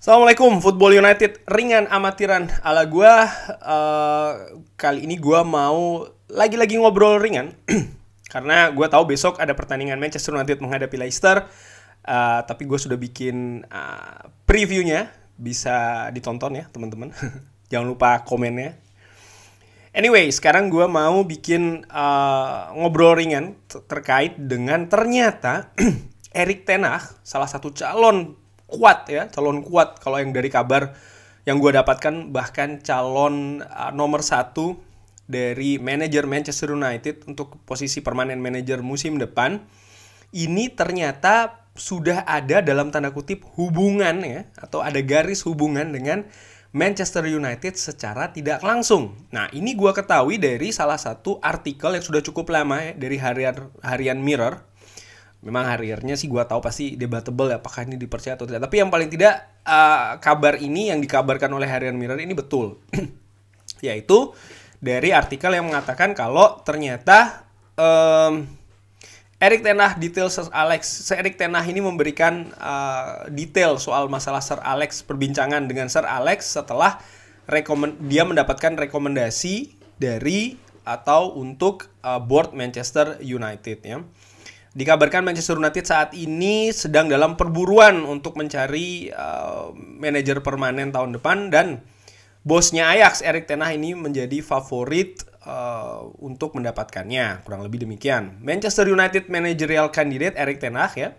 Assalamualaikum, Football United ringan amatiran ala gue Uh, kali ini gue mau lagi-lagi ngobrol ringan karena gue tahu besok ada pertandingan Manchester United menghadapi Leicester. Uh, tapi gue sudah bikin uh, previewnya bisa ditonton ya teman-teman jangan lupa komennya anyway sekarang gue mau bikin uh, ngobrol ringan terkait dengan ternyata Erik Tenah salah satu calon kuat ya, calon kuat kalau yang dari kabar yang gue dapatkan bahkan calon uh, nomor satu dari manajer Manchester United untuk posisi permanen manajer musim depan ini ternyata sudah ada dalam tanda kutip hubungan ya atau ada garis hubungan dengan Manchester United secara tidak langsung. Nah, ini gue ketahui dari salah satu artikel yang sudah cukup lama ya, dari harian harian Mirror memang karirnya sih gue tahu pasti debatable ya, apakah ini dipercaya atau tidak. Tapi yang paling tidak uh, kabar ini yang dikabarkan oleh Harian Mirror ini betul, yaitu dari artikel yang mengatakan kalau ternyata um, Eric Tenah detail Sir Alex, Sir Eric Tenah ini memberikan uh, detail soal masalah Sir Alex, perbincangan dengan Sir Alex setelah rekomen dia mendapatkan rekomendasi dari atau untuk uh, board Manchester United ya. Dikabarkan Manchester United saat ini sedang dalam perburuan untuk mencari uh, manajer permanen tahun depan dan bosnya Ajax Erik Ten Hag ini menjadi favorit uh, untuk mendapatkannya. Kurang lebih demikian. Manchester United managerial candidate Erik Ten Hag ya.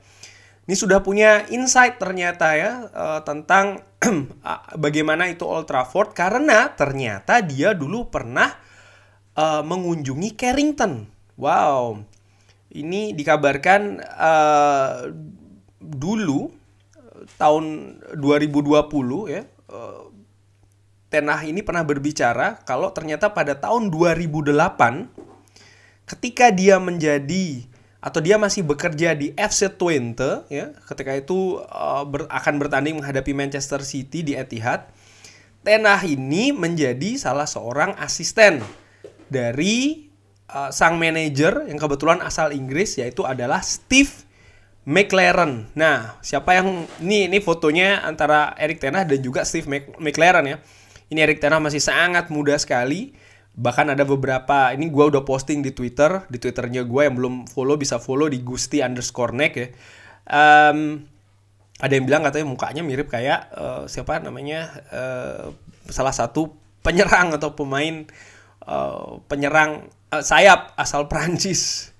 Ini sudah punya insight ternyata ya uh, tentang bagaimana itu Old Trafford karena ternyata dia dulu pernah uh, mengunjungi Carrington. Wow, ini dikabarkan uh, dulu tahun 2020 ya uh, Tenah ini pernah berbicara kalau ternyata pada tahun 2008 ketika dia menjadi atau dia masih bekerja di FC Twente ya ketika itu uh, ber, akan bertanding menghadapi Manchester City di Etihad Tenah ini menjadi salah seorang asisten dari Eh, sang manajer yang kebetulan asal Inggris yaitu adalah Steve McLaren. Nah, siapa yang ini ini fotonya antara Eric Ten dan juga Steve McLaren ya. Ini Eric Ten masih sangat muda sekali. Bahkan ada beberapa ini gue udah posting di Twitter, di Twitternya gue yang belum follow bisa follow di Gusti underscore nek ya. Um, ada yang bilang katanya mukanya mirip kayak uh, siapa namanya uh, salah satu penyerang atau pemain uh, penyerang uh, sayap asal Prancis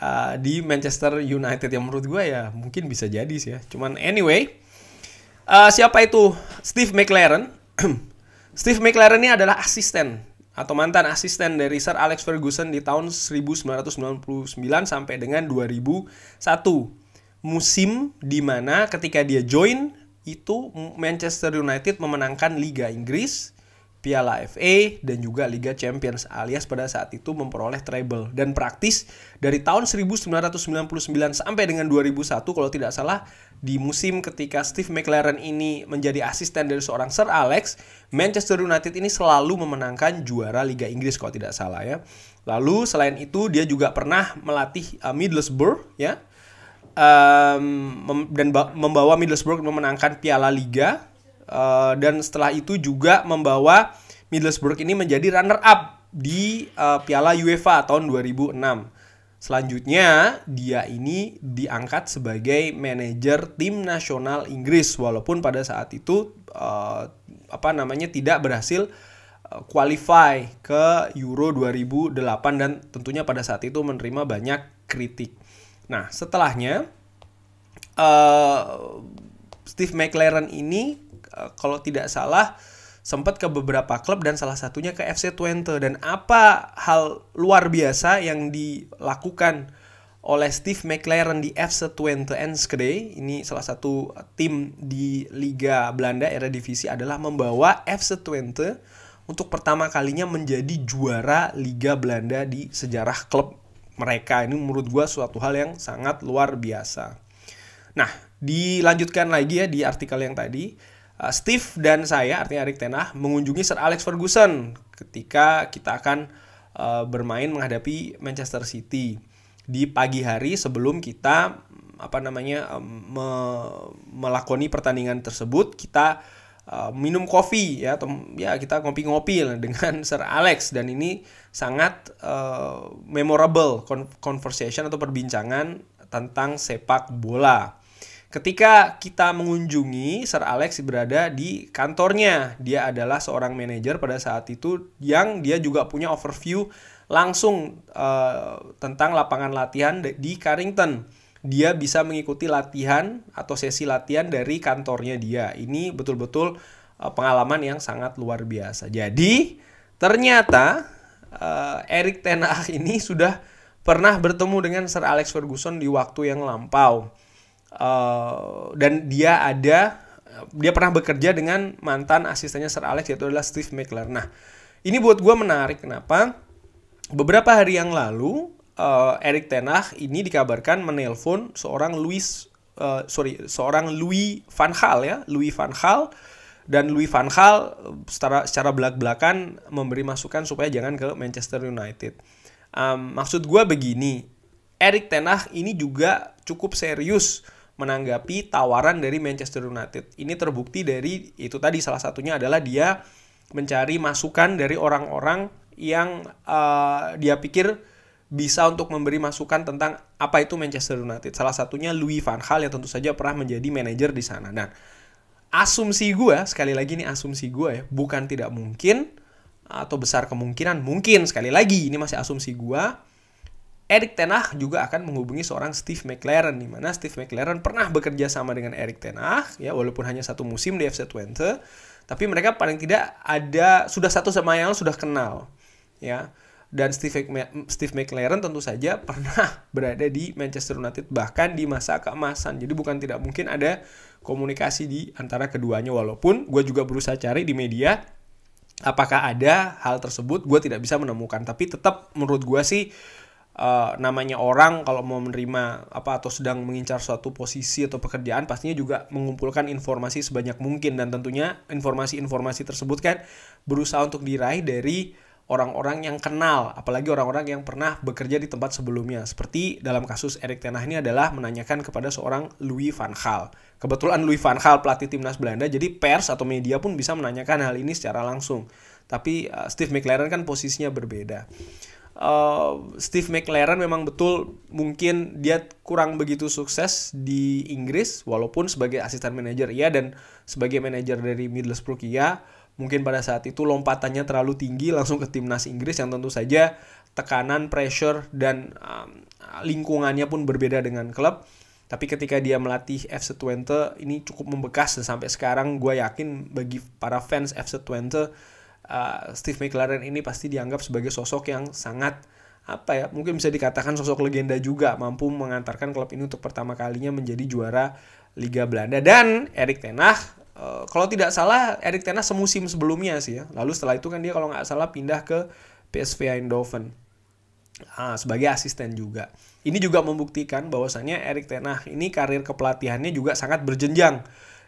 uh, eh, di Manchester United yang menurut gue ya mungkin bisa jadi sih ya. Cuman anyway, uh, siapa itu Steve McLaren? Steve McLaren ini adalah asisten atau mantan asisten dari Sir Alex Ferguson di tahun 1999 sampai dengan 2001. Musim di mana ketika dia join itu Manchester United memenangkan Liga Inggris, Piala FA dan juga Liga Champions alias pada saat itu memperoleh treble dan praktis dari tahun 1999 sampai dengan 2001 kalau tidak salah di musim ketika Steve McLaren ini menjadi asisten dari seorang Sir Alex Manchester United ini selalu memenangkan juara Liga Inggris kalau tidak salah ya lalu selain itu dia juga pernah melatih uh, Middlesbrough ya um, dan membawa Middlesbrough memenangkan Piala Liga Eh, dan setelah itu juga membawa Middlesbrough ini menjadi runner up di uh, Piala UEFA tahun 2006. Selanjutnya, dia ini diangkat sebagai manajer tim nasional Inggris walaupun pada saat itu uh, apa namanya tidak berhasil qualify ke Euro 2008 dan tentunya pada saat itu menerima banyak kritik. Nah, setelahnya uh, Steve McLaren ini Eh, kalau tidak salah sempat ke beberapa klub dan salah satunya ke FC Twente dan apa hal luar biasa yang dilakukan oleh Steve McLaren di FC Twente Enschede ini salah satu tim di Liga Belanda Era Divisi adalah membawa FC Twente untuk pertama kalinya menjadi juara Liga Belanda di sejarah klub mereka ini menurut gue suatu hal yang sangat luar biasa. Nah, dilanjutkan lagi ya di artikel yang tadi Eh, Steve dan saya artinya Arik Tenah mengunjungi Sir Alex Ferguson ketika kita akan uh, bermain menghadapi Manchester City di pagi hari sebelum kita mm, apa namanya um, me melakoni pertandingan tersebut kita uh, minum kopi ya atau ya kita ngopi-ngopi dengan Sir Alex dan ini sangat uh, memorable conversation atau perbincangan tentang sepak bola. Ketika kita mengunjungi Sir Alex berada di kantornya, dia adalah seorang manajer pada saat itu yang dia juga punya overview langsung uh, tentang lapangan latihan di Carrington. Dia bisa mengikuti latihan atau sesi latihan dari kantornya dia. Ini betul-betul uh, pengalaman yang sangat luar biasa. Jadi ternyata uh, eh, Erik Ten ini sudah pernah bertemu dengan Sir Alex Ferguson di waktu yang lampau Eh, dan dia ada dia pernah bekerja dengan mantan asistennya Sir Alex yaitu adalah Steve Mackler. Nah, ini buat gue menarik kenapa? Beberapa hari yang lalu uh, eh, Erik Tenag ini dikabarkan menelpon seorang Louis uh, sorry seorang Louis Van Gaal ya, Louis Van Gaal dan Louis Van Gaal secara secara belak-belakan memberi masukan supaya jangan ke Manchester United. Um, maksud gue begini, Eric Tenag ini juga cukup serius menanggapi tawaran dari Manchester United. Ini terbukti dari itu tadi salah satunya adalah dia mencari masukan dari orang-orang yang uh, dia pikir bisa untuk memberi masukan tentang apa itu Manchester United. Salah satunya Louis van Gaal yang tentu saja pernah menjadi manajer di sana. Dan asumsi gue, sekali lagi ini asumsi gue ya, bukan tidak mungkin atau besar kemungkinan mungkin sekali lagi ini masih asumsi gue Eric Tenah juga akan menghubungi seorang Steve McLaren di mana Steve McLaren pernah bekerja sama dengan Eric Tenah ya walaupun hanya satu musim di FC Twente tapi mereka paling tidak ada sudah satu sama yang sudah kenal ya dan Steve Steve McLaren tentu saja pernah berada di Manchester United bahkan di masa keemasan jadi bukan tidak mungkin ada komunikasi di antara keduanya walaupun gue juga berusaha cari di media apakah ada hal tersebut gue tidak bisa menemukan tapi tetap menurut gue sih Eh, namanya orang kalau mau menerima apa atau sedang mengincar suatu posisi atau pekerjaan pastinya juga mengumpulkan informasi sebanyak mungkin dan tentunya informasi-informasi tersebut kan berusaha untuk diraih dari orang-orang yang kenal, apalagi orang-orang yang pernah bekerja di tempat sebelumnya. Seperti dalam kasus Erik Tenah ini adalah menanyakan kepada seorang Louis van Gaal. Kebetulan Louis van Gaal pelatih timnas Belanda, jadi pers atau media pun bisa menanyakan hal ini secara langsung. Tapi uh, Steve McLaren kan posisinya berbeda. Eh, Steve McLaren memang betul mungkin dia kurang begitu sukses di Inggris walaupun sebagai asisten manajer iya dan sebagai manajer dari Middlesbrough iya mungkin pada saat itu lompatannya terlalu tinggi langsung ke timnas Inggris yang tentu saja tekanan, pressure dan um, lingkungannya pun berbeda dengan klub. Tapi ketika dia melatih FC Twente ini cukup membekas dan sampai sekarang gue yakin bagi para fans FC Twente Eh, Steve McLaren ini pasti dianggap sebagai sosok yang sangat apa ya mungkin bisa dikatakan sosok legenda juga mampu mengantarkan klub ini untuk pertama kalinya menjadi juara Liga Belanda dan Erik Ten Hag eh, kalau tidak salah Erik Ten Hag semusim sebelumnya sih ya lalu setelah itu kan dia kalau nggak salah pindah ke PSV Eindhoven ah, sebagai asisten juga ini juga membuktikan bahwasannya Erik Ten Hag ini karir kepelatihannya juga sangat berjenjang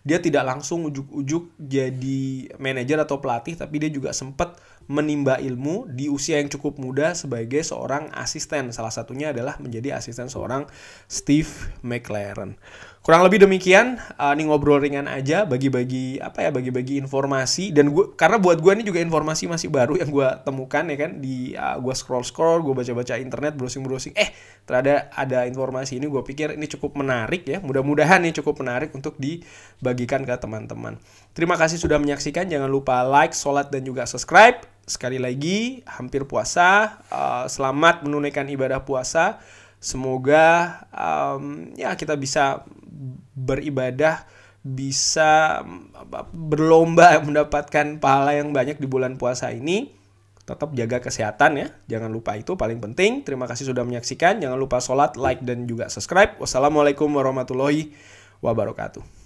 dia tidak langsung ujuk-ujuk jadi manajer atau pelatih tapi dia juga sempat menimba ilmu di usia yang cukup muda sebagai seorang asisten salah satunya adalah menjadi asisten seorang Steve McLaren kurang lebih demikian uh, eh, nih ngobrol ringan aja bagi-bagi apa ya bagi-bagi informasi dan gue karena buat gue ini juga informasi masih baru yang gue temukan ya kan di uh, eh, gue scroll scroll gue baca-baca internet browsing browsing eh terada ada informasi ini gue pikir ini cukup menarik ya mudah-mudahan ini cukup menarik untuk dibagikan ke teman-teman terima kasih sudah menyaksikan jangan lupa like sholat dan juga subscribe sekali lagi hampir puasa uh, selamat menunaikan ibadah puasa Semoga um, ya kita bisa beribadah bisa berlomba mendapatkan pahala yang banyak di bulan puasa ini. Tetap jaga kesehatan ya, jangan lupa itu paling penting. Terima kasih sudah menyaksikan, jangan lupa sholat, like, dan juga subscribe. Wassalamualaikum warahmatullahi wabarakatuh.